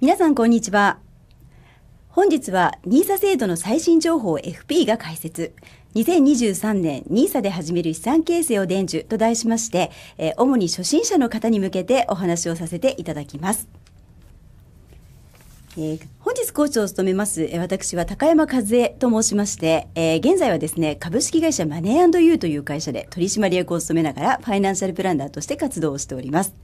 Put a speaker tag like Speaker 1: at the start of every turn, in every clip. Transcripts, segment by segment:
Speaker 1: 皆さんこんにちは。
Speaker 2: 本日は NISA 制度の最新情報 FP が解説。2023年 NISA で始める資産形成を伝授と題しまして、え主に初心者の方に向けてお話をさせていただきます。え本日講師を務めます、え私は高山和恵と申しまして、え現在はですね、株式会社マネーユーという会社で取締役を務めながらファイナンシャルプランナーとして活動をしております。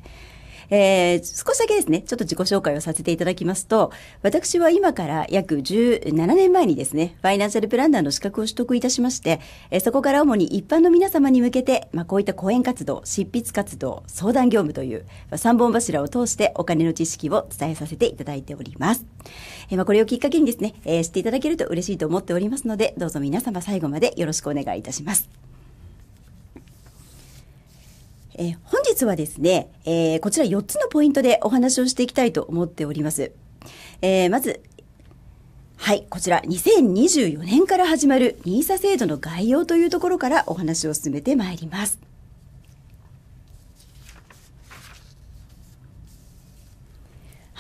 Speaker 2: えー、少しだけですね、ちょっと自己紹介をさせていただきますと、私は今から約17年前にですね、ファイナンシャルプランナーの資格を取得いたしまして、えー、そこから主に一般の皆様に向けて、まあ、こういった講演活動、執筆活動、相談業務という、まあ、3本柱を通してお金の知識を伝えさせていただいております。えー、まあ、これをきっかけにですね、えー、知っていただけると嬉しいと思っておりますので、どうぞ皆様最後までよろしくお願いいたします。えー、本日はですね、えー、こちら4つのポイントでお話をしていきたいと思っております。えー、まず、はい、こちら2024年から始まる NISA 制度の概要というところからお話を進めてまいります。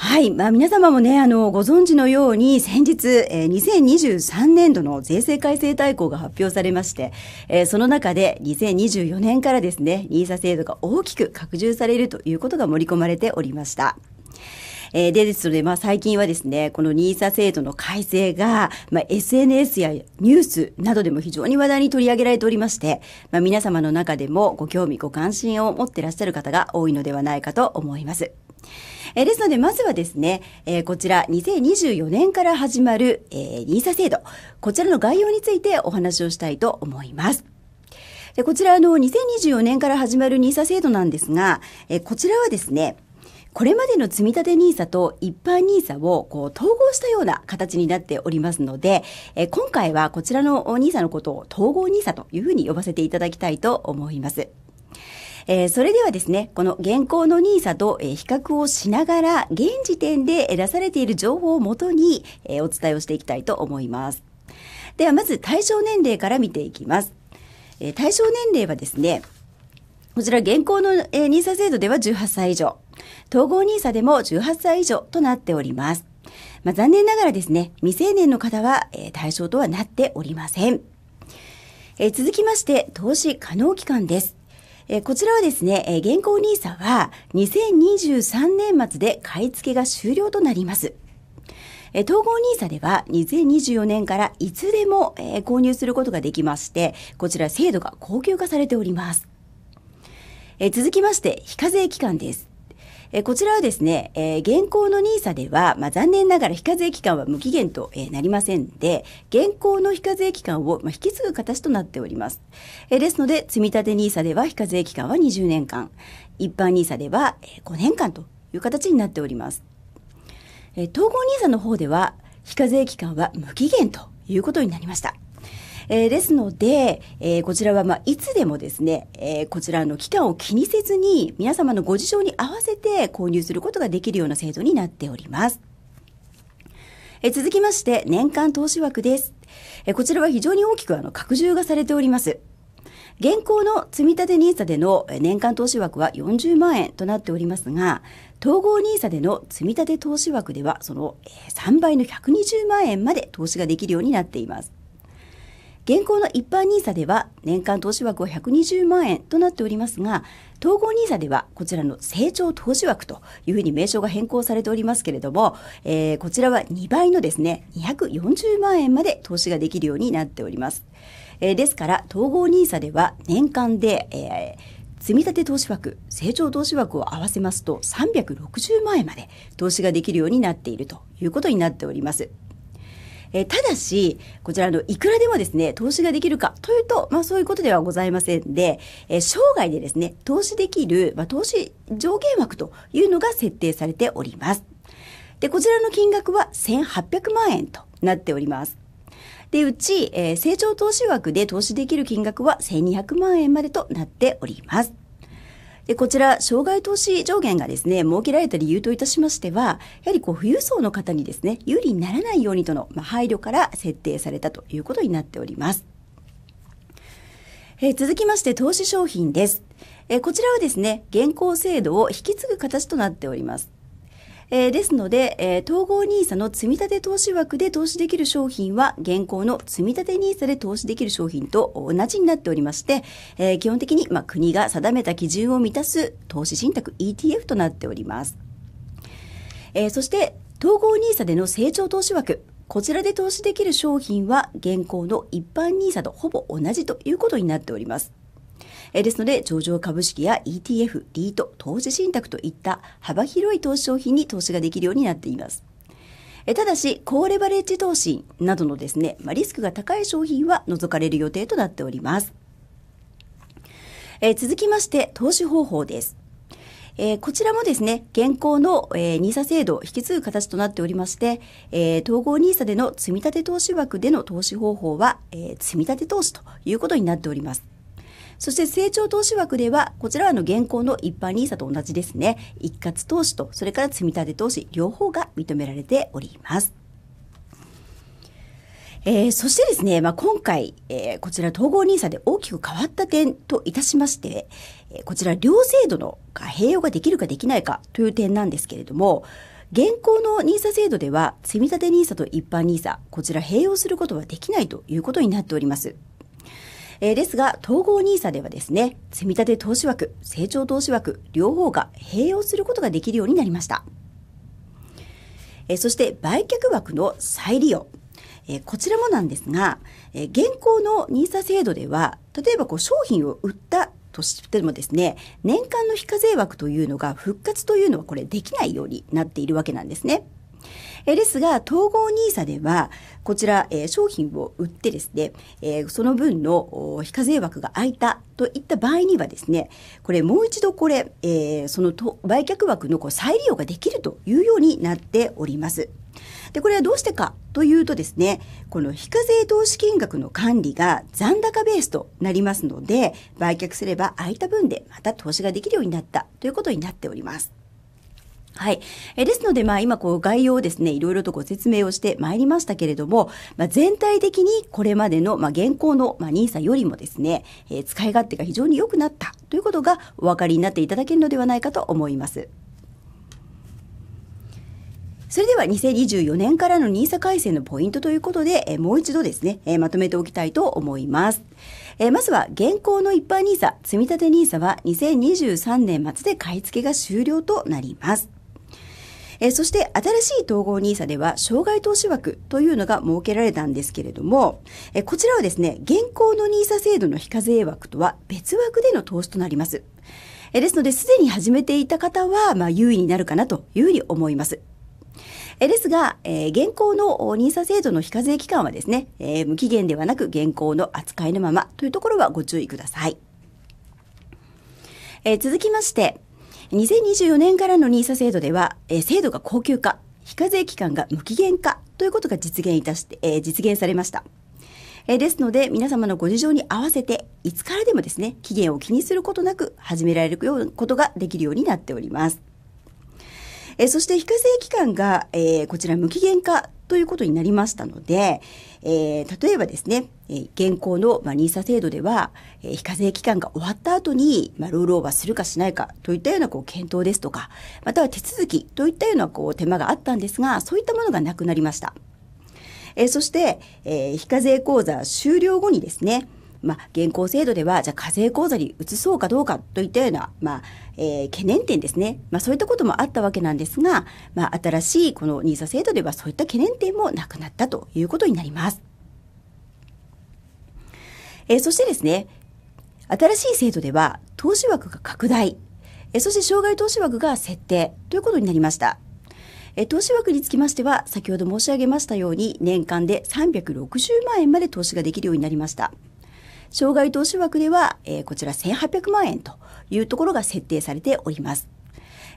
Speaker 2: はい、まあ、皆様もねあのご存知のように先日、えー、2023年度の税制改正大綱が発表されまして、えー、その中で2024年からですね NISA 制度が大きく拡充されるということが盛り込まれておりました。えでですので、まあ、最近はですね、この NISA 制度の改正が、まあ、SNS やニュースなどでも非常に話題に取り上げられておりまして、まあ、皆様の中でもご興味、ご関心を持っていらっしゃる方が多いのではないかと思います。えですので、まずはですね、えこちら、2024年から始まる、え NISA 制度、こちらの概要についてお話をしたいと思います。でこちら、あの、2024年から始まる NISA 制度なんですが、えこちらはですね、これまでの積立 NISA と一般 NISA をこう統合したような形になっておりますので、え今回はこちらの NISA のことを統合 NISA というふうに呼ばせていただきたいと思います。えー、それではですね、この現行の NISA と、え比較をしながら、現時点で出されている情報をもとに、えー、お伝えをしていきたいと思います。では、まず対象年齢から見ていきます。えー、対象年齢はですね、こちら現行の、え NISA 制度では18歳以上、統合 NISA でも18歳以上となっております。まあ、残念ながらですね、未成年の方は、え対象とはなっておりません。えー、続きまして、投資可能期間です。えこちらはですね、え現行 NISA は2023年末で買い付けが終了となります。え統合 NISA では2024年からいつでも、え購入することができまして、こちら制度が高級化されております。え続きまして、非課税期間です。えこちらはですね、え現行の NISA では、まあ、残念ながら非課税期間は無期限と、えなりませんで、現行の非課税期間を、まあ、引き継ぐ形となっております。えですので、積立 NISA では非課税期間は20年間、一般 NISA では5年間という形になっております。え統合 NISA の方では、非課税期間は無期限ということになりました。えー、ですので、えー、こちらはまあいつでもですね、えー、こちらの期間を気にせずに皆様のご事情に合わせて購入することができるような制度になっております。え続きまして年間投資枠です。えこちらは非常に大きくあの拡充がされております。現行の積立 NISA での年間投資枠は40万円となっておりますが、統合 NISA での積立投資枠ではその3倍の120万円まで投資ができるようになっています。現行の一般 NISA では年間投資枠は120万円となっておりますが、統合 NISA ではこちらの成長投資枠というふうに名称が変更されておりますけれども、えー、こちらは2倍のですね、240万円まで投資ができるようになっております。えー、ですから、統合 NISA では年間で、えー、積立投資枠、成長投資枠を合わせますと360万円まで投資ができるようになっているということになっております。えー、ただし、こちらのいくらでもですね、投資ができるかというと、まあそういうことではございませんで、えー、生涯でですね、投資できる、まあ投資上限枠というのが設定されております。で、こちらの金額は1800万円となっております。で、うち、えー、成長投資枠で投資できる金額は1200万円までとなっております。で、こちら、障害投資上限がですね、設けられた理由といたしましては、やはりこう、富裕層の方にですね、有利にならないようにとの、まあ、配慮から設定されたということになっております。え続きまして、投資商品です。えこちらはですね、現行制度を引き継ぐ形となっております。えー、ですので、えー、統合 NISA の積立投資枠で投資できる商品は現行の積立 NISA で投資できる商品と同じになっておりまして、えー、基本的に、まあ、国が定めた基準を満たす投資信託 ETF となっております。えー、そして、統合 NISA での成長投資枠。こちらで投資できる商品は現行の一般 NISA とほぼ同じということになっております。えですので、上場株式や ETF、リート、投資信託といった幅広い投資商品に投資ができるようになっています。ただし、高レバレッジ投資などのですね、まあ、リスクが高い商品は除かれる予定となっております。え続きまして、投資方法です。えー、こちらもですね、現行の、えー、NISA 制度を引き継ぐ形となっておりまして、えー、統合 NISA での積立投資枠での投資方法は、えー、積立投資ということになっております。そして成長投資枠では、こちらはの現行の一般 NISA と同じですね。一括投資と、それから積立投資、両方が認められております。えー、そしてですね、まあ、今回、えー、こちら統合 NISA で大きく変わった点といたしまして、えー、こちら両制度の併用ができるかできないかという点なんですけれども、現行の NISA 制度では、積立 NISA と一般 NISA、こちら併用することはできないということになっております。えー、ですが、統合 NISA ではですね、積立投資枠、成長投資枠、両方が併用することができるようになりました。えー、そして、売却枠の再利用。えー、こちらもなんですが、え現行の NISA 制度では、例えばこう商品を売ったとしてもですね、年間の非課税枠というのが復活というのはこれできないようになっているわけなんですね。えですが、統合 NISA では、こちら、え商品を売ってですね、えその分の非課税枠が空いたといった場合にはですね、これもう一度これ、えそのと売却枠のこう再利用ができるというようになっております。で、これはどうしてかというとですね、この非課税投資金額の管理が残高ベースとなりますので、売却すれば空いた分でまた投資ができるようになったということになっております。はい。えですので、まあ、今、こう、概要をですね、いろいろとご説明をしてまいりましたけれども、まあ、全体的にこれまでの、まあ、現行の、まあ、NISA よりもですね、えー、使い勝手が非常に良くなったということがお分かりになっていただけるのではないかと思います。それでは2024年からの NISA 改正のポイントということで、えもう一度ですね、えまとめておきたいと思います。えまずは現行の一般 NISA、積立 NISA は2023年末で買い付けが終了となります。えー、そして新しい統合 NISA では、障害投資枠というのが設けられたんですけれども、えー、こちらはですね、現行の NISA 制度の非課税枠とは別枠での投資となります。えー、ですので、すでに始めていた方は、まあ、優位になるかなというふうに思います。えですが、え現行の NISA 制度の非課税期間はですね、え無期限ではなく現行の扱いのままというところはご注意ください。え続きまして、2024年からの NISA 制度では、えー、制度が高級化、非課税期間が無期限化ということが実現いたして、えー、実現されました。えー、ですので、皆様のご事情に合わせて、いつからでもですね、期限を気にすることなく始められるようことができるようになっております。えそして非課税期間が、えこちら無期限化ということになりましたので、えー、例えばですね、え現行の、ま NISA 制度では、え非課税期間が終わった後に、まあ、ロールオーバーするかしないかといったようなこう検討ですとか、または手続きといったようなこう手間があったんですが、そういったものがなくなりました。えー、そして、えー、非課税講座終了後にですね、まあ、現行制度では、じゃ課税口座に移そうかどうかといったような、まあ、えー、懸念点ですね。まあ、そういったこともあったわけなんですが、まあ、新しいこの NISA 制度ではそういった懸念点もなくなったということになります。えー、そしてですね、新しい制度では、投資枠が拡大、えー、そして障害投資枠が設定ということになりました。え投資枠につきましては、先ほど申し上げましたように、年間で360万円まで投資ができるようになりました。障害投資枠では、えー、こちら1800万円というところが設定されております。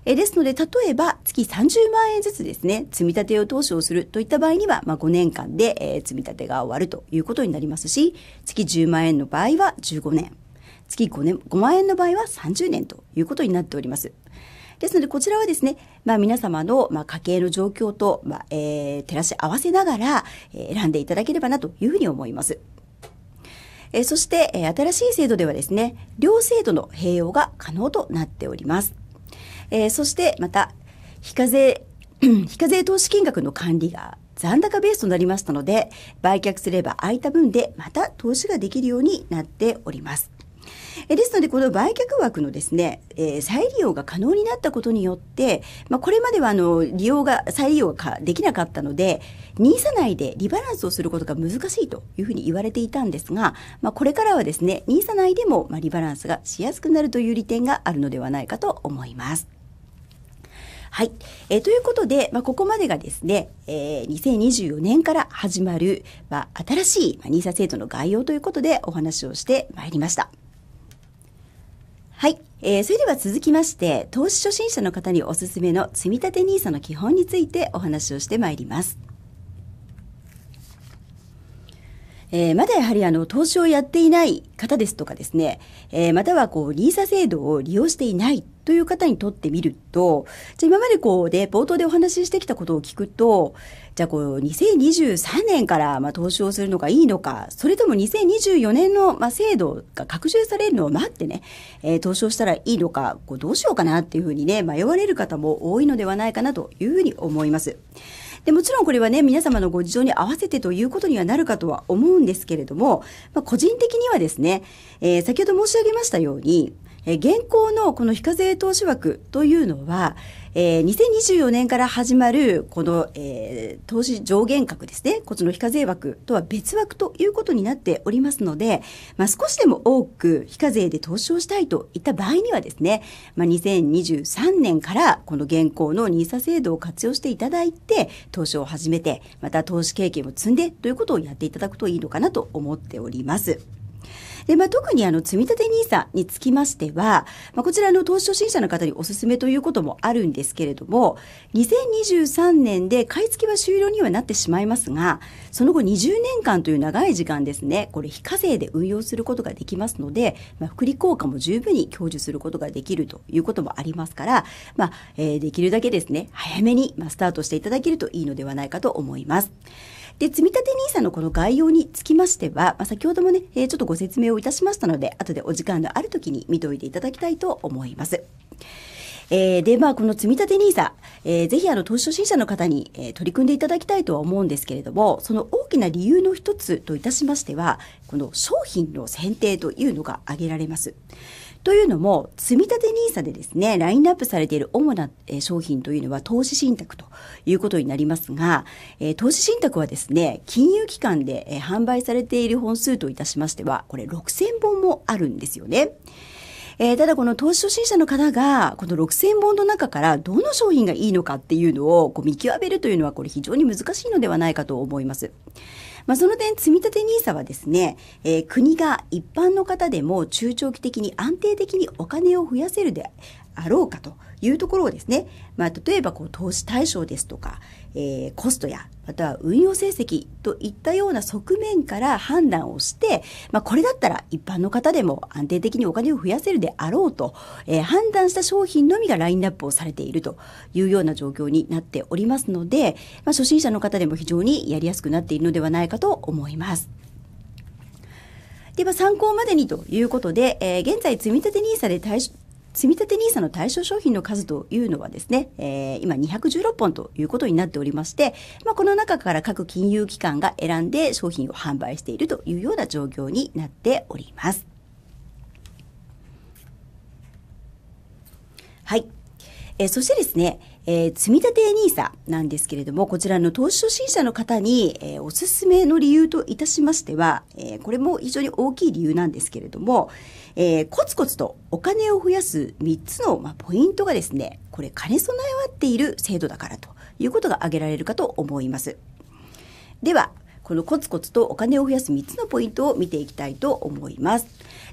Speaker 2: えですので、例えば月30万円ずつですね、積み立てを投資をするといった場合には、まあ、5年間で、え積み立てが終わるということになりますし、月10万円の場合は15年、月 5, 年5万円の場合は30年ということになっております。ですので、こちらはですね、まあ、皆様の、まあ、家計の状況と、まあ、えー、照らし合わせながら、え選んでいただければなというふうに思います。えそして、え新しい制度ではですね、両制度の併用が可能となっております。えそして、また、非課税、非課税投資金額の管理が残高ベースとなりましたので、売却すれば空いた分でまた投資ができるようになっております。えですので、この売却枠のですね、えー、再利用が可能になったことによって、まあ、これまではあの利用が、再利用ができなかったので、NISA 内でリバランスをすることが難しいというふうに言われていたんですが、まあ、これからはですね、NISA 内でもまあリバランスがしやすくなるという利点があるのではないかと思います。はい。えー、ということで、まあ、ここまでがですね、えー、2024年から始まる、まあ、新しい NISA 制度の概要ということでお話をしてまいりました。はい、えー、それでは続きまして投資初心者の方におすすめの積立 NISA の基本についてお話をしてまいります。えー、まだやはりあの投資をやっていない方ですとかですね、えー、またはこう NISA 制度を利用していないという方にとってみると、じゃ今までこうで冒頭でお話ししてきたことを聞くと、じゃあこう2023年から、まあ、投資をするのがいいのかそれとも2024年の、まあ、制度が拡充されるのを待ってね、えー、投資をしたらいいのかこうどうしようかなっていうふうにね迷われる方も多いのではないかなというふうに思います。でもちろんこれはね皆様のご事情に合わせてということにはなるかとは思うんですけれども、まあ、個人的にはですね、えー、先ほど申し上げましたようにえ現行のこの非課税投資枠というのは、え2024年から始まるこの、え投資上限額ですね、こっちの非課税枠とは別枠ということになっておりますので、まあ、少しでも多く非課税で投資をしたいといった場合にはですね、まあ、2023年からこの現行の NISA 制度を活用していただいて、投資を始めて、また投資経験を積んでということをやっていただくといいのかなと思っております。で、まあ、特にあの、積立 NISA につきましては、まあ、こちらの投資初心者の方におすすめということもあるんですけれども、2023年で買い付けは終了にはなってしまいますが、その後20年間という長い時間ですね、これ非課税で運用することができますので、まあ、福利効果も十分に享受することができるということもありますから、まあ、えー、できるだけですね、早めに、スタートしていただけるといいのではないかと思います。で、積立 NISA のこの概要につきましては、まあ、先ほどもね、えー、ちょっとご説明をいたしましたので、後でお時間のある時に見ておいていただきたいと思います。えー、で、まあ、この積立 NISA、えー、ぜひあの、投資初心者の方に、えー、取り組んでいただきたいとは思うんですけれども、その大きな理由の一つといたしましては、この商品の選定というのが挙げられます。というのも、積立 NISA でですね、ラインナップされている主な商品というのは投資信託ということになりますが、え投資信託はですね、金融機関で販売されている本数といたしましては、これ6000本もあるんですよね。えー、ただこの投資初心者の方が、この6000本の中からどの商品がいいのかっていうのをこう見極めるというのは、これ非常に難しいのではないかと思います。まあ、その点、積立 NISA はですね、えー、国が一般の方でも中長期的に安定的にお金を増やせるであろうかというところをですね、まあ、例えばこう投資対象ですとか、えー、コストや、または運用成績といったような側面から判断をして、まあ、これだったら一般の方でも安定的にお金を増やせるであろうと、えー、判断した商品のみがラインナップをされているというような状況になっておりますので、まあ、初心者の方でも非常にやりやすくなっているのではないかと思います。では参考までにということで、えー、現在積立 NISA で対積立 NISA の対象商品の数というのはですね、えー、今216本ということになっておりまして、まあ、この中から各金融機関が選んで商品を販売しているというような状況になっております。はい。えー、そしてですね、えー、積立 NISA なんですけれども、こちらの投資初心者の方に、えー、おすすめの理由といたしましては、えー、これも非常に大きい理由なんですけれども、えー、コツコツとお金を増やす3つの、まあ、ポイントがですね、これ兼ね備え合っている制度だからということが挙げられるかと思います。では、このコツコツとお金を増やす3つのポイントを見ていきたいと思います。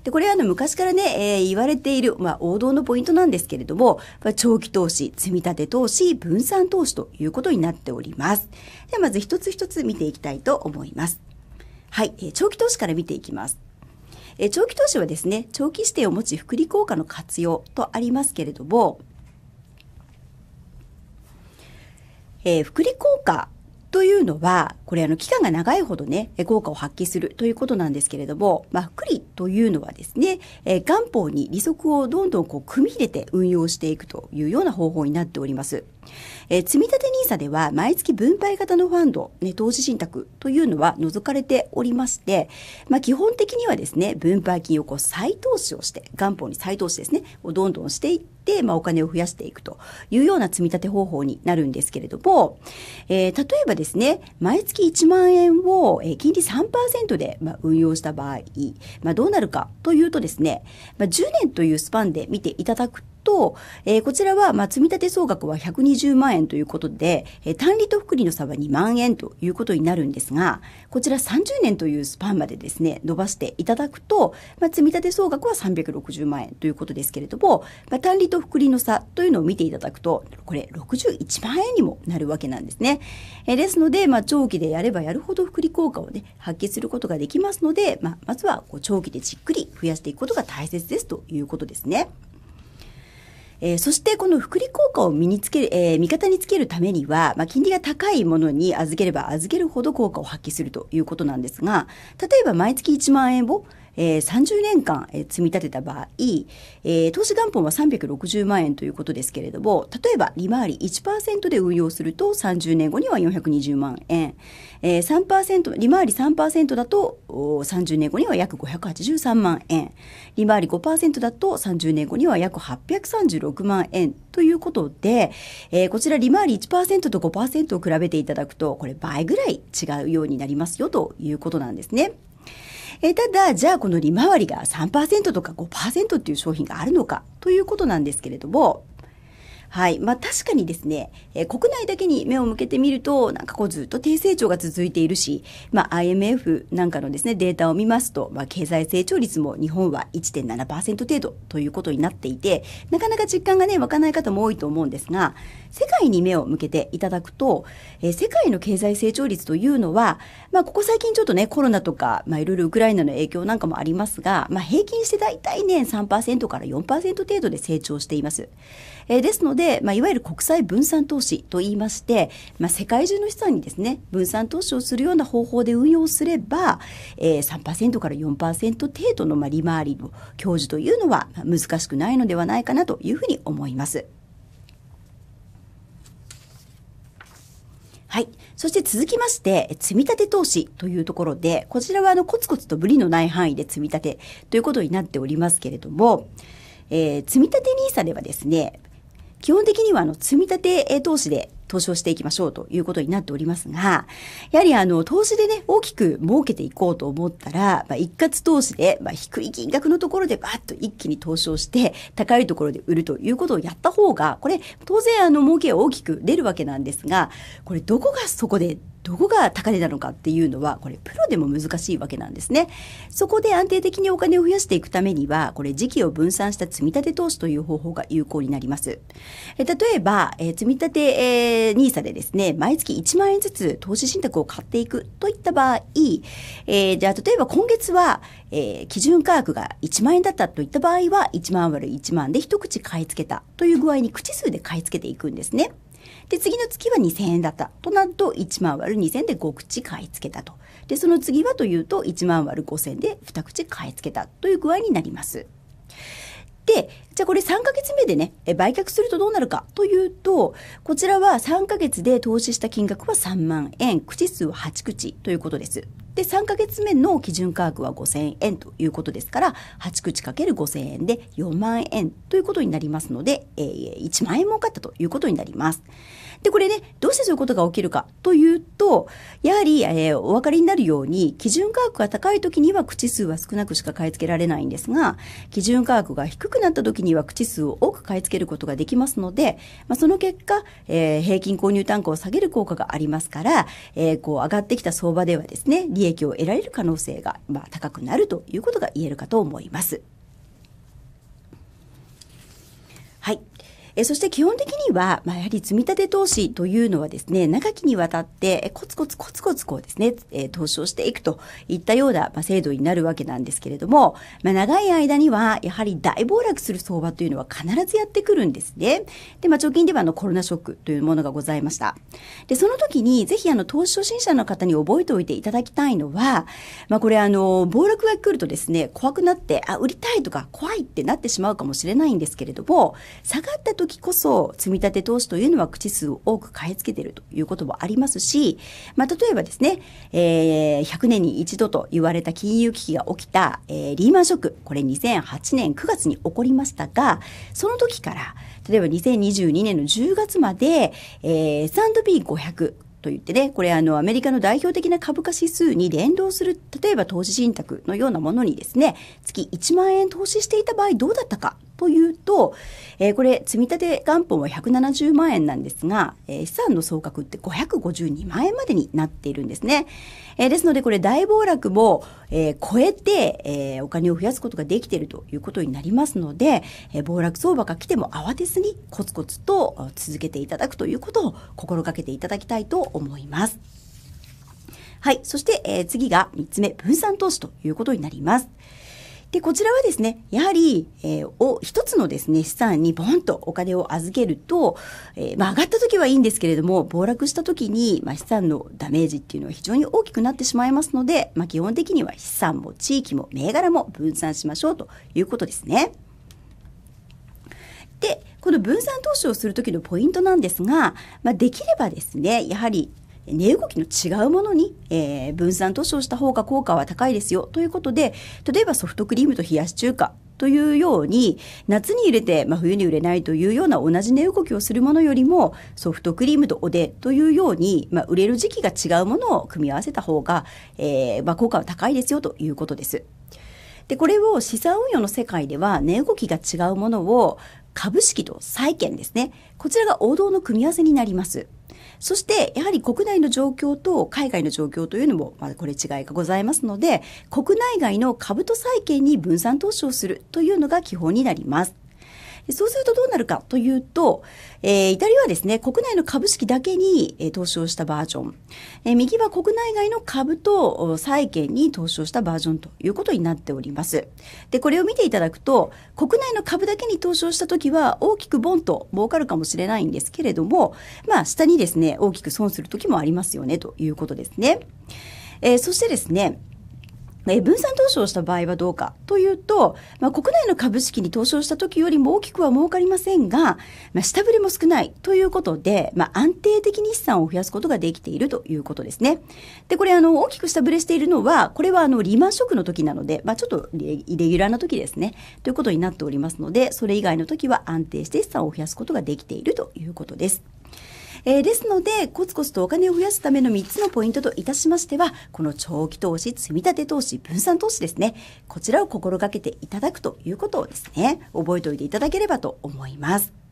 Speaker 2: で、これはあの昔からね、えー、言われている、まあ、王道のポイントなんですけれども、まあ、長期投資、積立投資、分散投資ということになっております。ではまず一つ一つ見ていきたいと思います。はい、えー、長期投資から見ていきます。え長期投資はですね、長期指定を持ち福利効果の活用とありますけれども、えー、福利効果というのは、これあの期間が長いほどね、効果を発揮するということなんですけれども、まあ、福利というのはですね、え元本に利息をどんどんこう組み入れて運用していくというような方法になっております。えー、積立 NISA では毎月分配型のファンド、ね、投資信託というのは除かれておりまして、まあ、基本的にはですね、分配金をこう再投資をして、元本に再投資ですね、をどんどんしていって、、まあ、お金を増やしていくというような積み立て方法になるんですけれども、えー、例えばですね、毎月1万円を、え金利3%で、まあ、運用した場合、まあ、どうなるかというとですね、まあ、10年というスパンで見ていただくと、と、えー、こちらは、まあ、積立総額は120万円ということで、えー、単利と福利の差は2万円ということになるんですが、こちら30年というスパンまでですね、伸ばしていただくと、まあ、積立総額は360万円ということですけれども、まあ、単利と福利の差というのを見ていただくと、これ61万円にもなるわけなんですね。えー、ですので、まあ、長期でやればやるほど福利効果をね、発揮することができますので、まあ、まずはこう長期でじっくり増やしていくことが大切ですということですね。えー、そしてこの福利効果を身につける、えー、味方につけるためには、まあ、金利が高いものに預ければ預けるほど効果を発揮するということなんですが例えば毎月1万円をえー、30年間、えー、積み立てた場合、えー、投資元本は360万円ということですけれども、例えば利回り1%で運用すると30年後には420万円、えー、3%、利回り3%だと30年後には約583万円、利回り5%だと30年後には約836万円ということで、えー、こちら利回り1%と5%を比べていただくと、これ倍ぐらい違うようになりますよということなんですね。えただ、じゃあこの利回りが3%とか5%っていう商品があるのかということなんですけれども、はい。まあ確かにですね、えー、国内だけに目を向けてみると、なんかこうずっと低成長が続いているし、まあ IMF なんかのですね、データを見ますと、まあ経済成長率も日本は1.7%程度ということになっていて、なかなか実感がね、湧かない方も多いと思うんですが、世界に目を向けていただくと、えー、世界の経済成長率というのは、まあここ最近ちょっとね、コロナとか、まあいろいろウクライナの影響なんかもありますが、まあ平均して大体ね、3%から4%程度で成長しています。えー、ですので、まあ、いわゆる国際分散投資と言いまして、まあ、世界中の資産にですね、分散投資をするような方法で運用すれば、えー、3%から4%程度のまあ利回りの享受というのは難しくないのではないかなというふうに思います。はい。そして続きまして、積立投資というところで、こちらはあのコツコツと無理のない範囲で積み立てということになっておりますけれども、えー、積立 NISA ではですね、基本的にはあの積み立て投資で投資をしていきましょうということになっておりますが、やはりあの、投資でね、大きく儲けていこうと思ったら、まあ、一括投資で、まあ、低い金額のところでバーッと一気に投資をして、高いところで売るということをやった方が、これ、当然あの、儲けは大きく出るわけなんですが、これ、どこがそこでどこが高値なのかっていうのはこれプロでも難しいわけなんですね。そこで安定的にお金を増やしていくためにはこれ時期を分散した積み立て投資という方法が有効になります。え例えば、え積み立て、えー、NISA でですね毎月1万円ずつ投資信託を買っていくといった場合、えー、じゃあ例えば今月は、えー、基準価格が1万円だったといった場合は1万割る1万で一口買い付けたという具合に口数で買い付けていくんですね。で、次の月は2000円だった。となると、1万割る2000で5口買い付けたと。で、その次はというと、1万割る5000で2口買い付けたという具合になります。で、じゃあこれ3ヶ月目でね、売却するとどうなるかというと、こちらは3ヶ月で投資した金額は3万円、口数は8口ということです。で3か月目の基準価格は5000円ということですから8口かける5000円で4万円ということになりますので、えー、1万円儲かったということになります。でこれねどうしてそういうことが起きるかというとやはり、えー、お分かりになるように基準価格が高い時には口数は少なくしか買い付けられないんですが基準価格が低くなった時には口数を多く買い付けることができますので、まあ、その結果、えー、平均購入単価を下げる効果がありますから、えー、こう上がってきた相場ではですね利影益を得られる可能性が、まあ、高くなるということが言えるかと思います。えそして基本的には、まあ、やはり積立投資というのはですね、長きにわたってコツコツコツコツこうですね、え投資をしていくといったような、まあ、制度になるわけなんですけれども、まあ、長い間にはやはり大暴落する相場というのは必ずやってくるんですね。で、まあ、直近ではあのコロナショックというものがございました。で、その時にぜひあの投資初心者の方に覚えておいていただきたいのは、まあ、これあの、暴落が来るとですね、怖くなって、あ、売りたいとか怖いってなってしまうかもしれないんですけれども、下がった時時こそ積立投資というのは口数を多く買い付けているということもありますし、まあ、例えばですね、えー、100年に一度と言われた金融危機が起きた、えー、リーマンショック、これ2008年9月に起こりましたが、その時から、例えば2022年の10月まで、えー、S&P500、と言ってね、これあのアメリカの代表的な株価指数に連動する、例えば投資信託のようなものにですね、月1万円投資していた場合どうだったかというと、えー、これ積立元本は170万円なんですが、えー、資産の総額って552万円までになっているんですね。えー、ですのでこれ大暴落も、えー、超えて、えー、お金を増やすことができているということになりますので、えー、暴落相場が来ても慌てずにコツコツと続けていただくということを心がけていただきたいと思います。はい。そして、えー、次が3つ目、分散投資ということになります。で、こちらはですね、やはり、えー、お、一つのですね、資産にボンとお金を預けると、えー、まあ、上がった時はいいんですけれども、暴落した時に、まあ、資産のダメージっていうのは非常に大きくなってしまいますので、まあ、基本的には資産も地域も銘柄も分散しましょうということですね。で、この分散投資をする時のポイントなんですが、まあ、できればですね、やはり値動きの違うものに、えー、分散投資をした方が効果は高いですよということで、例えばソフトクリームと冷やし中華というように、夏に売れて、まあ、冬に売れないというような同じ値動きをするものよりも、ソフトクリームとおでというように、まあ、売れる時期が違うものを組み合わせた方が、えー、まあ、効果は高いですよということです。で、これを資産運用の世界では、値動きが違うものを株式と債券ですね。こちらが王道の組み合わせになります。そしてやはり国内の状況と海外の状況というのも、まあ、これ違いがございますので国内外の株と債券に分散投資をするというのが基本になります。そうするとどうなるかというと、えー、イタリアはですね、国内の株式だけに、えー、投資をしたバージョン、えー、右は国内外の株と債券に投資をしたバージョンということになっております。で、これを見ていただくと、国内の株だけに投資をしたときは大きくボンと儲かるかもしれないんですけれども、まあ、下にですね、大きく損するときもありますよね、ということですね。えー、そしてですね、え分散投資をした場合はどうかというと、まあ、国内の株式に投資をした時よりも大きくは儲かりませんが、まあ、下振れも少ないということで、まあ、安定的に資産を増やすことができているということですね。で、これあの、大きく下振れしているのは、これはあの、リーマンショックの時なので、まあ、ちょっとイレギュラーな時ですね、ということになっておりますので、それ以外の時は安定して資産を増やすことができているということです。えー、ですので、コツコツとお金を増やすための3つのポイントといたしましては、この長期投資、積立投資、分散投資ですね。こちらを心がけていただくということをですね、覚えておいていただければと思います。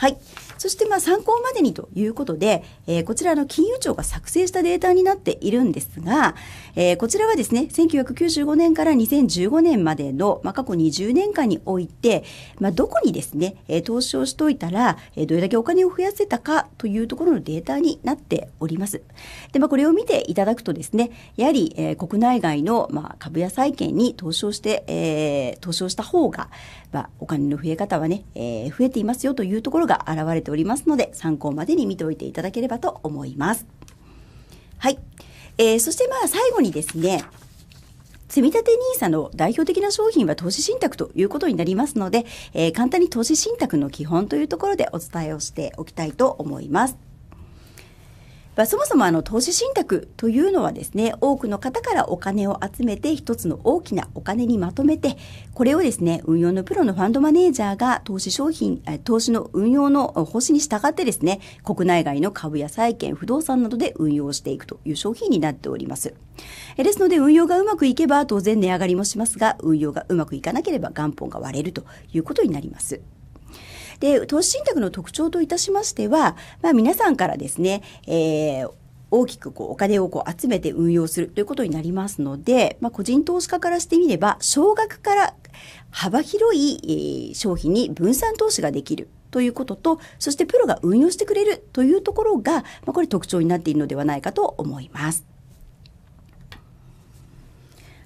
Speaker 2: はい。そしてまあ参考までにということで、えー、こちらの金融庁が作成したデータになっているんですが、えー、こちらはですね、1995年から2015年までの、まあ、過去20年間において、まあ、どこにですね、え投資をしといたら、えどれだけお金を増やせたかというところのデータになっております。で、まあ、これを見ていただくとですね、やはり、え国内外の、まあ、株や債券に投資をして、え投資をした方が、まあ、お金の増え方はね、え増えていますよというところが現れておりますので、参考までに見ておいていただければと思います。はい。えー、そしてまあ最後にですね、積立 NISA の代表的な商品は投資信託ということになりますので、えー、簡単に投資信託の基本というところでお伝えをしておきたいと思います。まあ、そもそもあの投資信託というのはですね、多くの方からお金を集めて一つの大きなお金にまとめて、これをですね、運用のプロのファンドマネージャーが投資商品、投資の運用の方針に従ってですね、国内外の株や債券、不動産などで運用していくという商品になっております。ですので運用がうまくいけば当然値上がりもしますが、運用がうまくいかなければ元本が割れるということになります。で、投資信託の特徴といたしましては、まあ、皆さんからですね、えー大きくこうお金をこう集めて運用するということになりますので、まあ、個人投資家からしてみれば少額から幅広い商品に分散投資ができるということとそしてプロが運用してくれるというところが、まあ、これ特徴になっているのではないかと思います。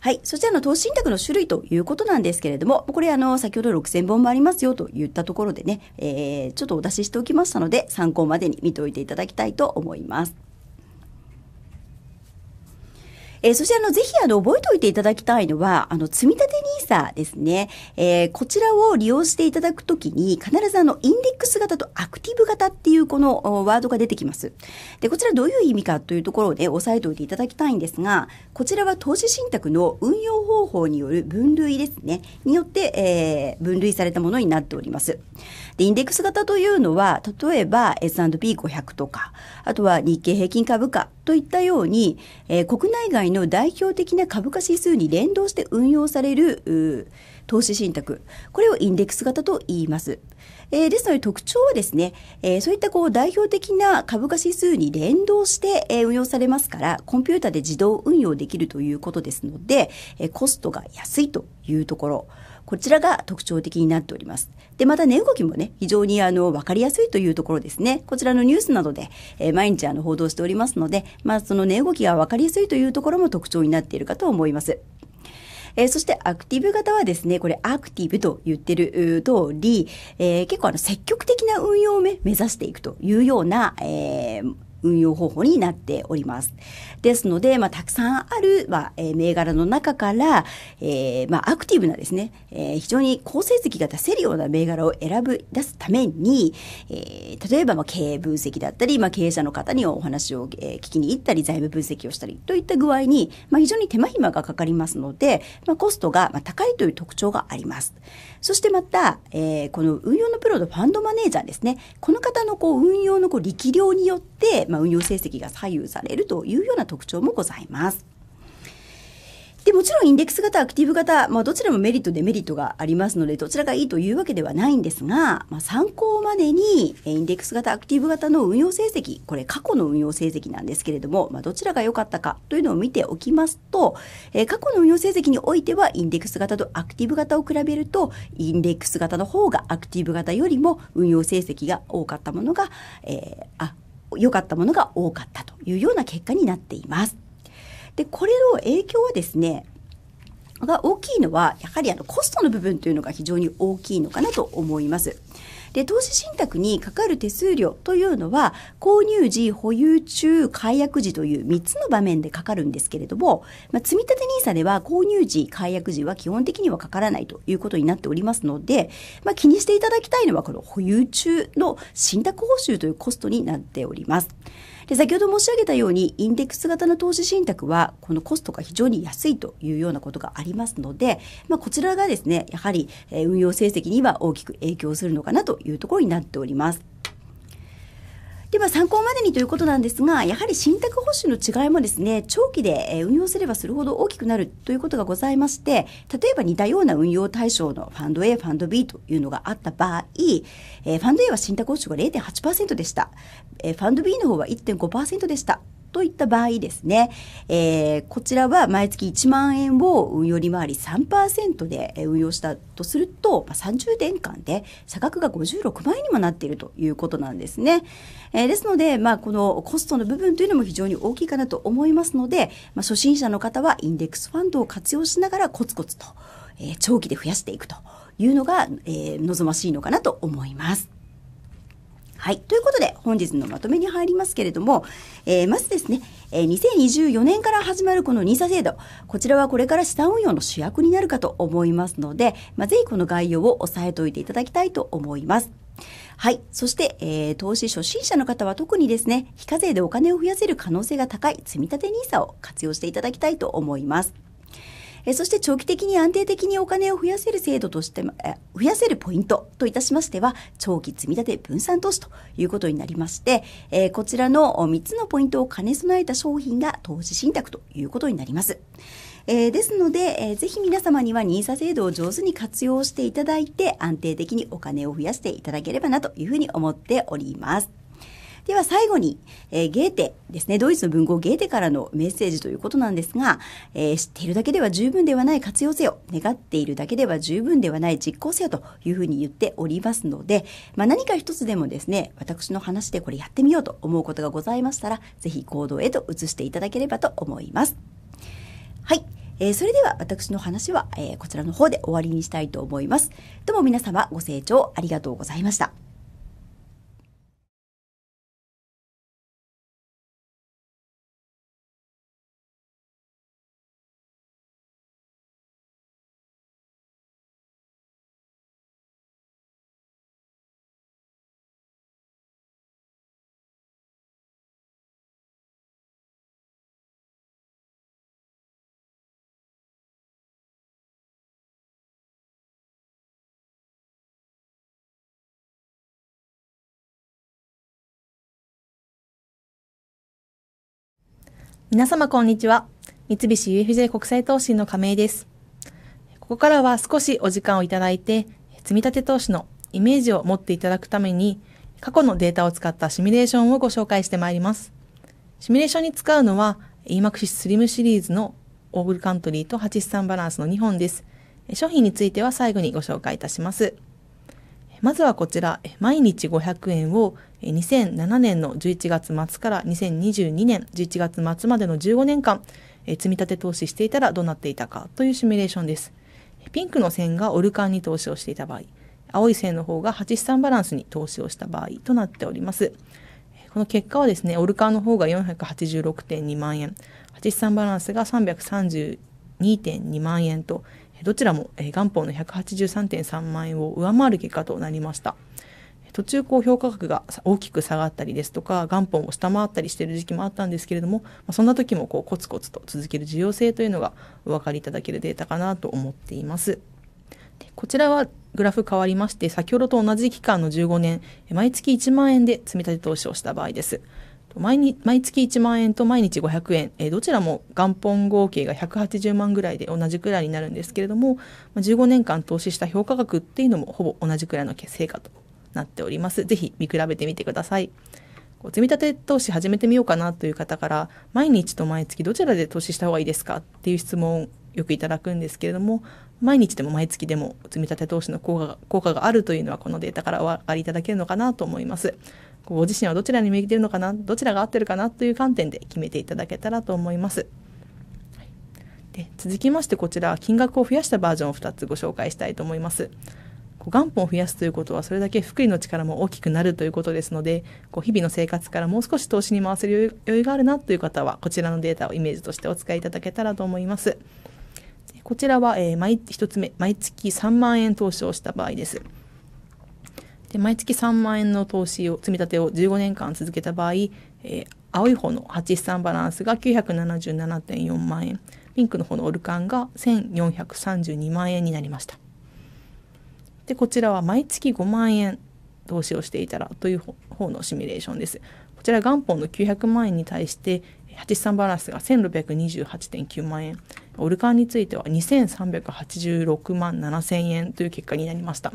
Speaker 2: はい。そちらの投資信託の種類ということなんですけれども、これあの、先ほど6000本もありますよと言ったところでね、えー、ちょっとお出ししておきましたので、参考までに見ておいていただきたいと思います。えー、そしてあの、ぜひあの、覚えておいていただきたいのは、あの、積立 NISA ですね。えー、こちらを利用していただくときに、必ずあの、インデックス型とアクティブ型っていうこのワードが出てきます。で、こちらどういう意味かというところで押さえておいていただきたいんですが、こちらは投資信託の運用方法による分類ですね、によって、えー、分類されたものになっております。で、インデックス型というのは、例えば S&P500 とか、あとは日経平均株価といったように、えー、国内外の代表的な株価指数に連動して運用される投資信託これをインデックス型と言います。えー、ですので特徴はですね、えー、そういったこう代表的な株価指数に連動して、えー、運用されますから、コンピュータで自動運用できるということですので、えー、コストが安いというところ。こちらが特徴的になっております。で、また値、動きもね、非常にあの、わかりやすいというところですね。こちらのニュースなどで、えー、毎日あの、報道しておりますので、まあ、その値、動きがわかりやすいというところも特徴になっているかと思います。えー、そしてアクティブ型はですね、これアクティブと言ってる通り、えー、結構あの積極的な運用を、ね、目指していくというような、えー、運用方法になっております。ですので、まあ、たくさんある、まあ、え銘柄の中から、えー、まあ、アクティブなですね、えー、非常に好成績が出せるような銘柄を選ぶ、出すために、えー、例えば、まあ、経営分析だったり、まあ、経営者の方にお話を、え聞きに行ったり、財務分析をしたりといった具合に、まあ、非常に手間暇がかかりますので、まあ、コストが、ま高いという特徴があります。そしてまた、えー、この運用のプロのファンドマネージャーですね、この方のこう運用のこう力量によって、まあ、運用成績が左右されるというような特徴もございます。でもちろんインデックス型、アクティブ型、まあ、どちらもメリット、デメリットがありますので、どちらがいいというわけではないんですが、まあ、参考までに、インデックス型、アクティブ型の運用成績、これ過去の運用成績なんですけれども、まあ、どちらが良かったかというのを見ておきますと、えー、過去の運用成績においては、インデックス型とアクティブ型を比べると、インデックス型の方がアクティブ型よりも運用成績が多かったものが、えー、あ良かったものが多かったというような結果になっています。で、これの影響はですね、が大きいのは、やはりあのコストの部分というのが非常に大きいのかなと思います。で投資信託にかかる手数料というのは購入時保有中解約時という3つの場面でかかるんですけれども、まあ、積立 NISA では購入時解約時は基本的にはかからないということになっておりますので、まあ、気にしていただきたいのはこの保有中の信託報酬というコストになっております。で先ほど申し上げたようにインデックス型の投資信託はこのコストが非常に安いというようなことがありますので、まあ、こちらがですねやはり運用成績には大きく影響するのかなというところになっております。では参考までにということなんですが、やはり信託保守の違いもですね、長期で運用すればするほど大きくなるということがございまして、例えば似たような運用対象のファンド A、ファンド B というのがあった場合、えー、ファンド A は信託保守が0.8%でした。えー、ファンド B の方は1.5%でした。といった場合ですね、えー、こちらは毎月1万円を運用利回り3%で運用したとすると、まあ、30年間で差額が56万円にもなっているということなんですね。えー、ですので、まあ、このコストの部分というのも非常に大きいかなと思いますので、まあ、初心者の方はインデックスファンドを活用しながらコツコツと、えー、長期で増やしていくというのが、えー、望ましいのかなと思います。はい。ということで、本日のまとめに入りますけれども、えー、まずですね、えー、2024年から始まるこの NISA 制度、こちらはこれから資産運用の主役になるかと思いますので、まあ、ぜひこの概要を押さえておいていただきたいと思います。はい。そして、えー、投資初心者の方は特にですね、非課税でお金を増やせる可能性が高い積立 NISA を活用していただきたいと思います。えそして長期的に安定的にお金を増やせる制度としてえ増やせるポイントといたしましては長期積立分散投資ということになりまして、えこちらの3つのポイントを兼ね備えた商品が投資信託ということになります。えー、ですので、えー、ぜひ皆様には NISA 制度を上手に活用していただいて安定的にお金を増やしていただければなというふうに思っております。では最後に、えー、ゲーテですね、ドイツの文豪ゲーテからのメッセージということなんですが、えー、知っているだけでは十分ではない活用せよ、願っているだけでは十分ではない実行せよというふうに言っておりますので、まあ、何か一つでもですね、私の話でこれやってみようと思うことがございましたら、ぜひ行動へと移していただければと思います。はい。えー、それでは私の話は、えー、こちらの方で終わりにしたいと思います。どうも皆様ご清聴ありがとうございました。
Speaker 1: 皆様こんにちは。三菱 UFJ 国際投資の亀井です。ここからは少しお時間をいただいて、積立投資のイメージを持っていただくために、過去のデータを使ったシミュレーションをご紹介してまいります。シミュレーションに使うのは、EMAX SLIM シリーズのオーグルカントリーと83バランスの2本です。商品については最後にご紹介いたします。まずはこちら、毎日500円を2007年の11月末から2022年11月末までの15年間、積み立て投資していたらどうなっていたかというシミュレーションです。ピンクの線がオルカンに投資をしていた場合、青い線の方が8資産バランスに投資をした場合となっております。この結果はですね、オルカンの方が486.2万円、8資産バランスが332.2万円と、どちらも、え元本の183.3万円を上回る結果となりました。途中、公表価格が大きく下がったりですとか、元本を下回ったりしている時期もあったんですけれども、そんな時もこうコツコツと続ける重要性というのがお分かりいただけるデータかなと思っています。こちらはグラフ変わりまして、先ほどと同じ期間の15年、毎月1万円で積み立て投資をした場合です。毎に毎月1万円と毎日500円、えー、どちらも元本合計が180万ぐらいで同じくらいになるんですけれども、まあ、15年間投資した評価額っていうのもほぼ同じくらいの成果となっております。ぜひ見比べてみてください。積み立て投資始めてみようかなという方から毎日と毎月どちらで投資した方がいいですかっていう質問をよくいただくんですけれども毎日でも毎月でも積み立て投資の効果が効果があるというのはこのデータからお分かりいただけるのかなと思います。ご自身はどちらに向いてるのかなどちらが合ってるかなという観点で決めていただけたらと思います。で続きましてこちらは金額を増やしたバージョンを2つご紹介したいと思います。元本を増やすということはそれだけ福利の力も大きくなるということですのでこう日々の生活からもう少し投資に回せる余裕があるなという方はこちらのデータをイメージとしてお使いいただけたらと思います。こちらは、えー、毎1つ目毎月3万円投資をした場合です。で毎月3万円の投資を積み立てを15年間続けた場合、えー、青い方の8資産バランスが977.4万円ピンクの方のオルカンが1432万円になりましたでこちらは毎月5万円投資をしていたらという方のシミュレーションですこちら元本の900万円に対して8資産バランスが1628.9万円オルカンについては2386万7000円という結果になりました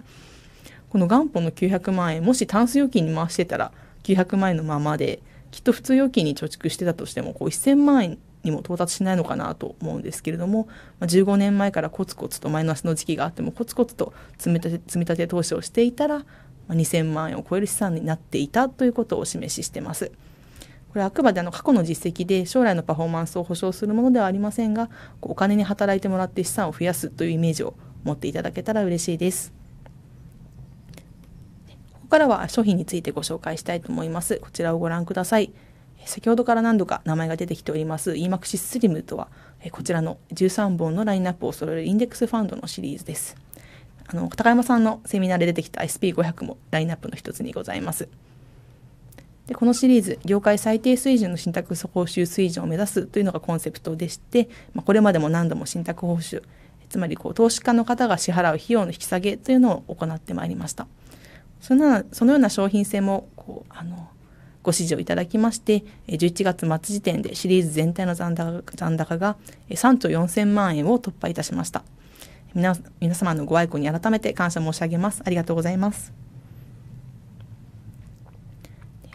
Speaker 1: この元本の900万円もしタンス預金に回してたら900万円のままできっと普通預金に貯蓄してたとしてもこう1000万円にも到達しないのかなと思うんですけれども、まあ、15年前からコツコツとマイナスの時期があってもコツコツと積み立て積み立て投資をしていたら、まあ、2000万円を超える資産になっていたということをお示ししてます。これはあくまであの過去の実績で将来のパフォーマンスを保証するものではありませんがお金に働いてもらって資産を増やすというイメージを持っていただけたら嬉しいです。からは商品についてご紹介したいと思います。こちらをご覧ください。先ほどから何度か名前が出てきております e m a x s スリムとは、こちらの13本のラインナップを揃えるインデックスファンドのシリーズです。あの高山さんのセミナーで出てきた SP500 もラインナップの一つにございます。でこのシリーズ業界最低水準の信託報酬水準を目指すというのがコンセプトでして、まあ、これまでも何度も信託報酬つまりこう投資家の方が支払う費用の引き下げというのを行ってまいりました。そのそのような商品性もこうあのご指示をいただきまして11月末時点でシリーズ全体の残高残高が3兆4000万円を突破いたしました皆皆様のご愛顧に改めて感謝申し上げますありがとうございます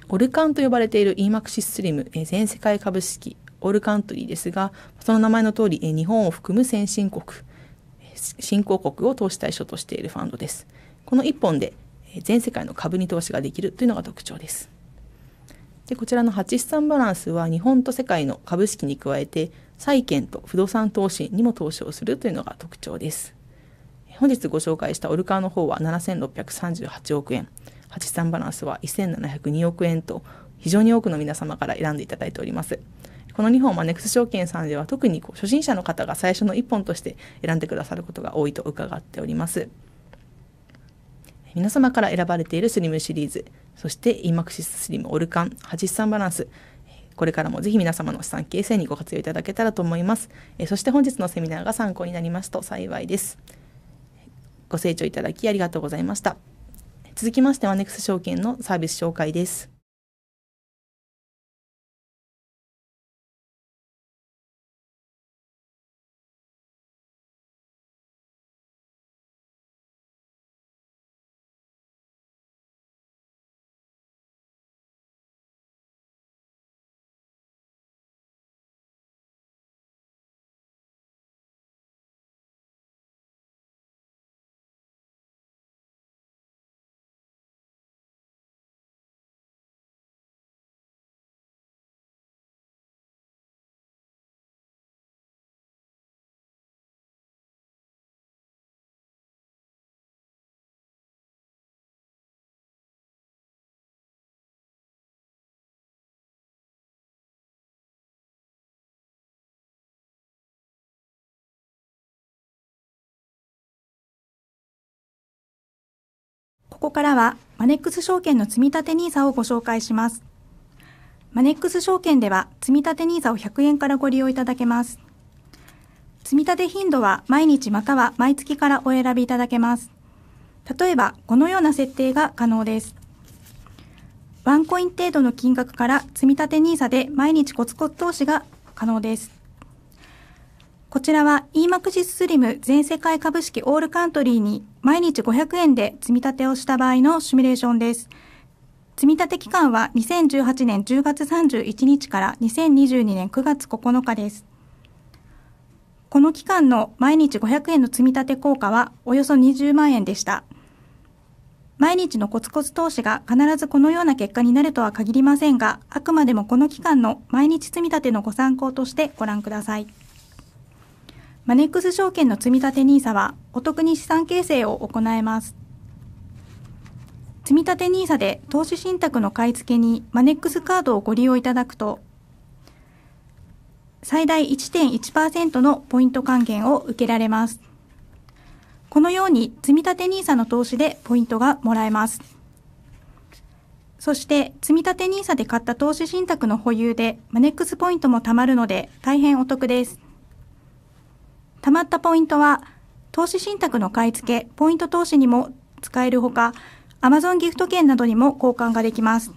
Speaker 1: オルカンと呼ばれている EMAXIS スリム全世界株式オールカントリーですがその名前の通り日本を含む先進国新興国を投資対象としているファンドですこの1本で全世界の株に投資ができるというのが特徴です。でこちらの8資産バランスは日本と世界の株式に加えて債券と不動産投資にも投資をするというのが特徴です。本日ご紹介したオルカーの方は7638億円、8資産バランスは1702億円と非常に多くの皆様から選んでいただいております。この2本はネクス証券さんでは特にこう初心者の方が最初の1本として選んでくださることが多いと伺っております。皆様から選ばれているスリムシリーズ、そして EMAXIS スリムオルカン、8ジバランス、これからもぜひ皆様の資産形成にご活用いただけたらと思います。えそして本日のセミナーが参考になりますと幸いです。ご清聴いただきありがとうございました。続きましてはネクス証券のサービス紹介です。ここからはマネックス証券の積立ニー s をご紹介します。
Speaker 3: マネックス証券では積立ニー s を100円からご利用いただけます。積立頻度は毎日または毎月からお選びいただけます。例えば、このような設定が可能です。ワンコイン程度の金額から積立ニー s で毎日コツコツ投資が可能です。こちらは EMAXIS SLIM 全世界株式オールカントリーに毎日500円で積み立てをした場合のシミュレーションです。積立期間は2018年10月31日から2022年9月9日です。この期間の毎日500円の積立効果はおよそ20万円でした。毎日のコツコツ投資が必ずこのような結果になるとは限りませんが、あくまでもこの期間の毎日積立のご参考としてご覧ください。マネックス証券の積立 NISA はお得に資産形成を行えます。積立 NISA で投資信託の買い付けにマネックスカードをご利用いただくと、最大1.1%のポイント還元を受けられます。このように積立 NISA の投資でポイントがもらえます。そして積立 NISA で買った投資信託の保有でマネックスポイントも貯まるので大変お得です。貯まったポイントは、投資信託の買い付け、ポイント投資にも使えるほか、Amazon ギフト券などにも交換ができます。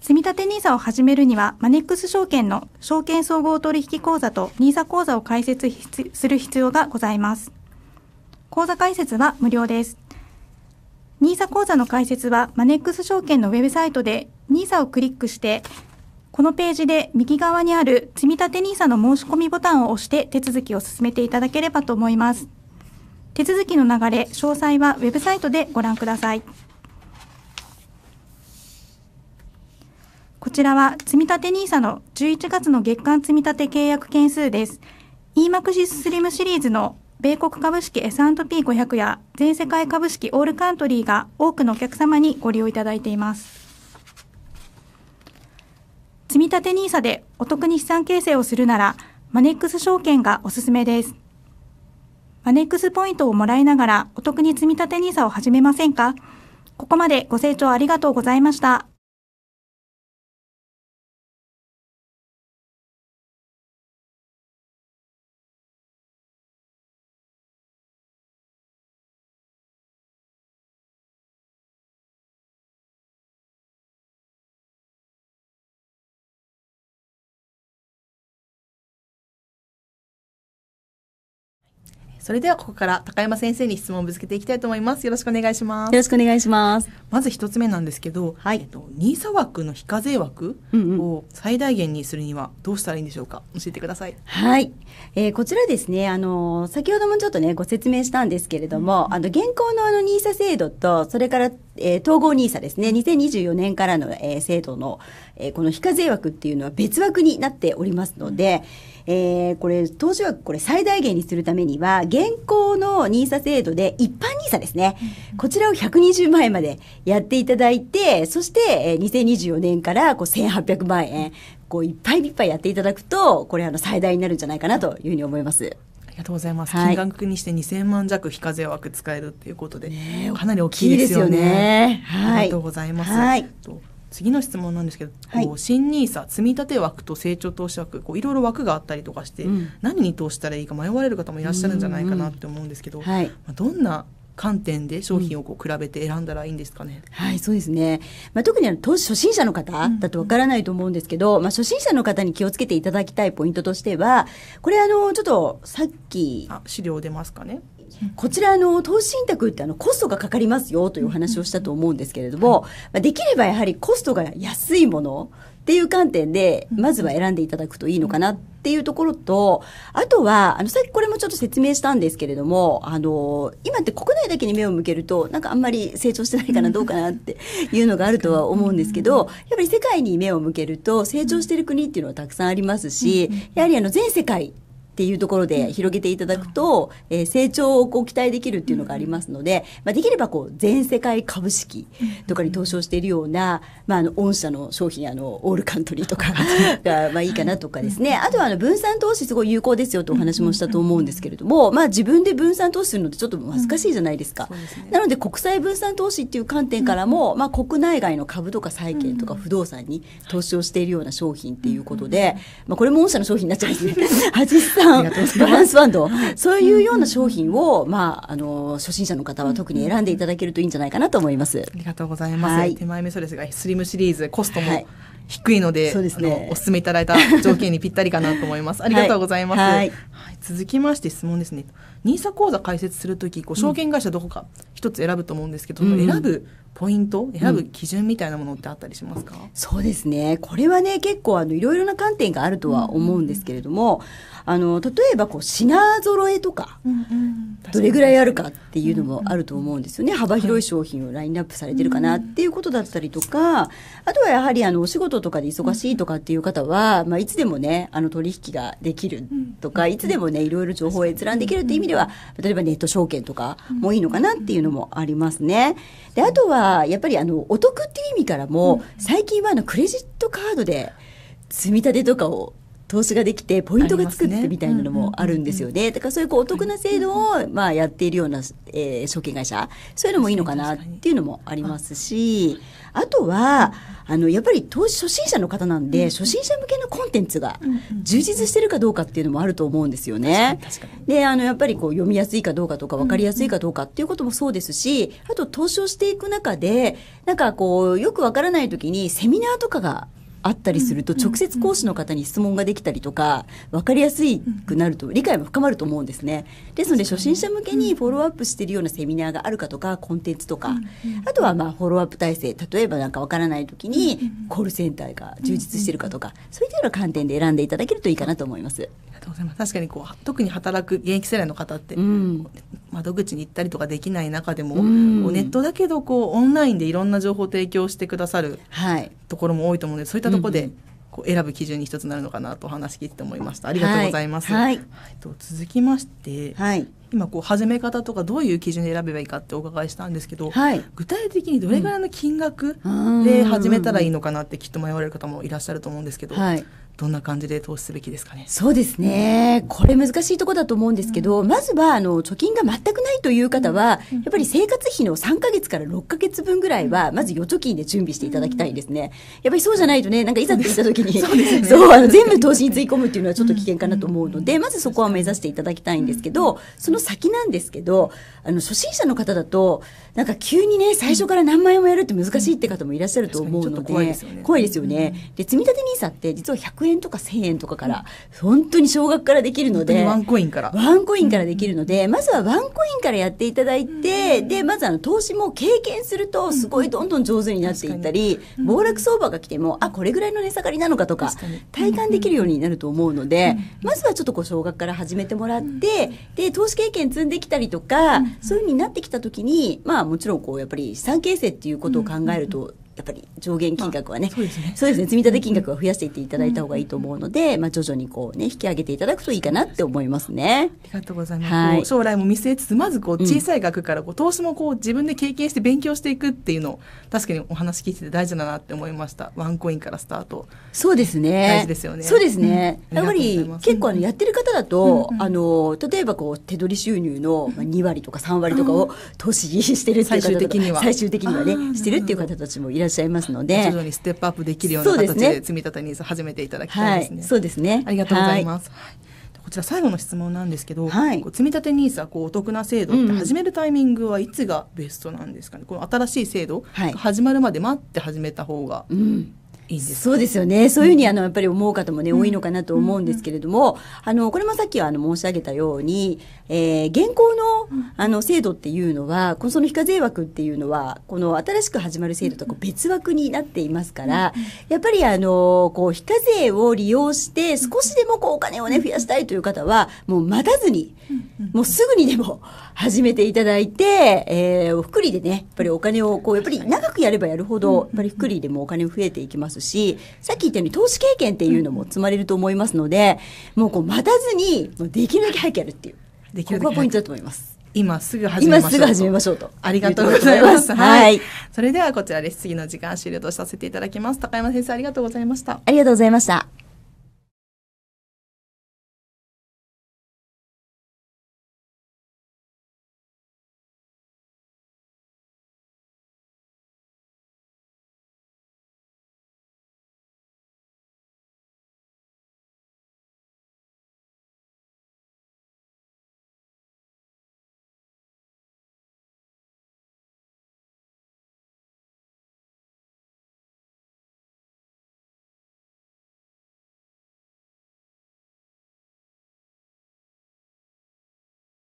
Speaker 3: 積立 NISA を始めるには、マネックス証券の証券総合取引口座と NISA 口座を開設する必要がございます。口座開設は無料です。NISA 口座の開設は、マネックス証券のウェブサイトで NISA をクリックして、このページで右側にある積立 NISA の申し込みボタンを押して手続きを進めていただければと思います。手続きの流れ、詳細はウェブサイトでご覧ください。こちらは積立 NISA の11月の月間積立契約件数です。EMAXIS SLIM シリーズの米国株式 S&P500 や全世界株式オールカントリーが多くのお客様にご利用いただいています。積立 NISA でお得に資産形成をするなら、マネックス証券がおすすめです。マネックスポイントをもらいながらお得に積立 NISA を始めませんかここまでご清聴ありがとうございま
Speaker 1: した。それではここから高山先生に質問をぶつけていきたいと思いますよろしくお願いしますよろしくお願いしますまず一つ目なんですけど、はい、えっと、ニーサ枠の非課税枠を最大限にするにはどうしたらいいんでしょうか
Speaker 2: 教えてくださいはい、えー、こちらですねあの先ほどもちょっとねご説明したんですけれども、うん、あの現行のあのニーサ制度とそれから、えー、統合ニーサですね2024年からの、えー、制度の、えー、この非課税枠っていうのは別枠になっておりますので、うんえー、これ、投資枠これ最大限にするためには、現行の NISA 制度で一般 NISA ですね、うん、こちらを120万円までやっていただいて、そして、えー、2024年からこう1800万円、こういっぱいいっぱいやっていただくと、これあの最大になるんじゃないかなというふうに思います。
Speaker 1: ありがとうございます。金額にして2000万弱非課税枠使えるっていうことで、はい、かなり大きいですよね。よねはい、ありがとうございます。はい次の質問なんですけど、はい、こう新ニーサ積立枠と成長投資枠こういろいろ枠があったりとかして、うん、何に投資したらいいか迷われる方もいらっしゃるんじゃないかなって思うんですけど、はい、まあ、どんな観点で商品をこう比べて選んだらいいんですかね。うん、はい、そうですね。まあ、
Speaker 2: 特にあの投資初心者の方だとわからないと思うんですけど、うん、まあ、初心者の方に気をつけていただきたいポイントとしては、これあの、ちょっとさっき。あ、資料出ますかね。こちらの投資信託ってあのコストがかかりますよというお話をしたと思うんですけれども、まあ、できればやはりコストが安いものっていう観点で、まずは選んでいただくといいのかなっていうところと、あとは、あの、さっきこれもちょっと説明したんですけれども、あの、今って国内だけに目を向けると、なんかあんまり成長してないかな、どうかなっていうのがあるとは思うんですけど、やっぱり世界に目を向けると、成長してる国っていうのはたくさんありますし、やはりあの、全世界っていうところで広げていただくと、うん、えー、成長をこう期待できるっていうのがありますので、まあ、できればこう全世界株式とかに投資をしているような、まあ、あの御社の商品あのオールカントリーとか がまあいいかなとかですねあとはあの分散投資すごい有効ですよとお話もしたと思うんですけれども、まあ、自分で分散投資するのってちょっと恥ずかしいじゃないですか、うんすね、なので国際分散投資っていう観点からも、まあ、国内外の株とか債券とか不動産に投資をしているような商品っていうことで、まあ、これも御社の商品にな
Speaker 1: っちゃうんです
Speaker 2: ね。バランスバンド、そういうような商品を、まあ、あ
Speaker 1: の、初心者の方は特に選んでいただけるといいんじゃないかなと思います。ありがとうございます。はい、手前味噌ですが、スリムシリーズ、コストも、はい低いので、そうですね、お勧めいただいた条件にぴったりかなと思います。ありがとうございます。はい、はい、続きまして質問ですね。ニーサ講座開設するとき、こう証券会社どこか一つ選ぶと思うんですけど、うん、選ぶポイント選ぶ基準みたいなものってあったりしますか、うん、そうです
Speaker 2: ねこれはね結構あのいろいろな観点があるとは思うんですけれども、うん、あの例えばこう品揃えとか、
Speaker 1: うんうん、ど
Speaker 2: れぐらいあるかっていうのもあると思うんですよね、うんうん、幅広い商品をラインナップされてるかなっていうことだったりとか、はい、あとはやはりあのお仕事とかで忙しいとかっていう方は、まあ、いつでもねあの取引ができるとか、いつでもねいろいろ情報を閲覧できるっていう意味では例えばネット証券とかもいいのかなっていうのもありますね。であとはやっぱりあのお得っていう意味からも、最近はあのクレジットカードで積み立てとかを投資ができてポイントがつくってみたいなのもあるんですよね。だからそういうこうお得な制度をまあやっているような、えー、証券会社そういうのもいいのかなっていうのもありますしあとはあのやっぱり投資初心者の方なんで、初心者向けのコンテンツが充実してるかどうかっていうのもあると思うんですよね。であのやっぱりこう読みやすいかどうかとか分かりやすいかどうかっていうこともそうですしあと投資をしていく中でなんかこうよく分からない時にセミナーとかがあったりすると、直接講師の方に質問ができたりとか分かりやすくなると理解も深まると思うんですね。ですので初心者向けにフォローアップしているようなセミナーがあるかとかコンテンツとか、あとはまあフォローアップ体制例えばなんか分からない時にコールセンターが充実してるかとか、そういったような観点で選んでいただけるといいかなと思
Speaker 1: います。確かにこう特に働く現役世代の方って、うん、窓口に行ったりとかできない中でも、うん、ネットだけどこうオンラインでいろんな情報を提供してくださるところも多いと思うので、そういったところで、こう選ぶ基準に一つなるのかなと話し聞いて思いました。ありがとうございます。はい。はい、と続きまして、はい、今こう始め方とかどういう基準で選べばいいかってお伺いしたんですけど、はい、具体的にどれぐらいの金額で始めたらいいのかなってきっと迷われる方もいらっしゃると思うんですけど、はい、どんな感じで投資すべきですかね。
Speaker 2: そうですね。これ難しいとこだと思うんですけど、うん、まずはあの貯金が全くないという方は、うん、やっぱり生活費の3か月から6か月分ぐらいは、うん、まず預貯金で準備していただきたいですね。やっぱりそうじゃないとね、なんかいざって言った時に、そう、ね、あの全部投資につい込むっていうのはちょっと危険かなと思うので、まずそこは目指していただきたいんですけど、その先なんですけど、あの初心者の方だとなんか急にね最初から何万円もやるって難しいって方もいらっしゃると思うので、怖いですよね。で積立 NISA って実は100 100円とか1000円とかから、本当に少額からできるのでワンコインからワンコインからできるので、まずはワンコインからやっていただいて、でまずあの投資も経験するとすごいどんどん上手になっていったり、暴落相場が来てもあこれぐらいの値下がりなのかとか体感できるようになると思うので、まずはちょっとこう少額から始めてもらって、で投資経験積んできたりとか、そういうふうになってきた時にまあもちろんこうやっぱり資産形成っていうことを考えると、やっぱり上限金額はねまあ、そうですねですね積立金額は増やしていっていただいた方がいいと思うので、うん、まあ、徐々にこうね引
Speaker 1: き上げていただくといいかなって思いますね。ありがとうございます、はい、将来も見据えつつまずこう小さい額からこう、投資もこう自分で経験して勉強していくっていうのを確かにお話聞いてて大事だなって思いましたワンコインからスタート。
Speaker 2: そうですね。大事ですよね。そうですね。やっぱり結構あのやってる方だと、うんうん、あの例えばこう手取り収入の2割とか3割とかを
Speaker 1: 投資してるっていう方最終的には最終的にはねしてるっていう方たちもいらっしゃいますので、徐々にステップアップできるような形で積立 n i s 始めていただきたいですね。はい、そうですね。ありがとうございます。はいこちら最後の質問なんですけど、はい、こう積立ニーズはこうお得な制度って始めるタイミングはいつがベストなんですかね、うん、この新しい制度、は始まるまで待って始めた方が、いいんですそうですよね。そういうふうに、あの、やっぱり思う方もね、多いのかなと思うんですけれど
Speaker 2: も、あの、これもさっきは、あの、申し上げたように、えー、現行の、あの、制度っていうのは、この、その非課税枠っていうのは、この新しく始まる制度とこう別枠になっていますから、やっぱり、あの、こう、非課税を利用して、少しでも、こう、お金をね、増やしたいという方は、もう待たずに、もうすぐにでも始めていただいて、えー、福利でね、やっぱりお金を、こう、やっぱり長くやればやるほど、やっぱり福利でもお金増えていきますし、さっき言ったように投資経験っていうのも積まれると思いますので、もうこう待たずに、もうできるだけ早くやるっていう。できるだけここがポイントだと思います。今すぐ始めましょう。今すぐ始めましょうと。ありがとうございます。はい。
Speaker 1: それではこちらで質疑の時間終了とさせていただきます。高山先生ありがとうございました。ありがとうございました。